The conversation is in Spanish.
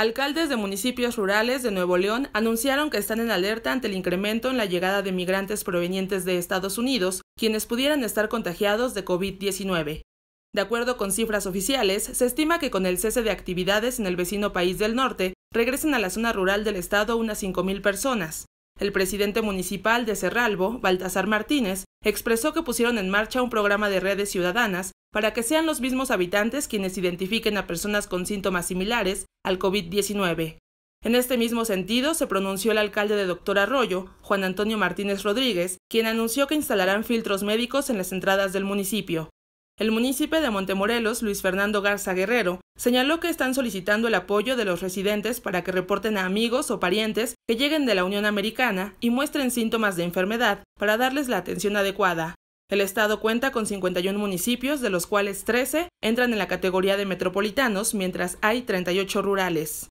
Alcaldes de municipios rurales de Nuevo León anunciaron que están en alerta ante el incremento en la llegada de migrantes provenientes de Estados Unidos, quienes pudieran estar contagiados de COVID-19. De acuerdo con cifras oficiales, se estima que con el cese de actividades en el vecino país del norte, regresen a la zona rural del estado unas 5.000 personas. El presidente municipal de Cerralbo, Baltasar Martínez, expresó que pusieron en marcha un programa de redes ciudadanas para que sean los mismos habitantes quienes identifiquen a personas con síntomas similares al COVID-19. En este mismo sentido, se pronunció el alcalde de Doctor Arroyo, Juan Antonio Martínez Rodríguez, quien anunció que instalarán filtros médicos en las entradas del municipio. El municipio de Montemorelos, Luis Fernando Garza Guerrero, señaló que están solicitando el apoyo de los residentes para que reporten a amigos o parientes que lleguen de la Unión Americana y muestren síntomas de enfermedad para darles la atención adecuada. El estado cuenta con 51 municipios, de los cuales 13 entran en la categoría de metropolitanos, mientras hay 38 rurales.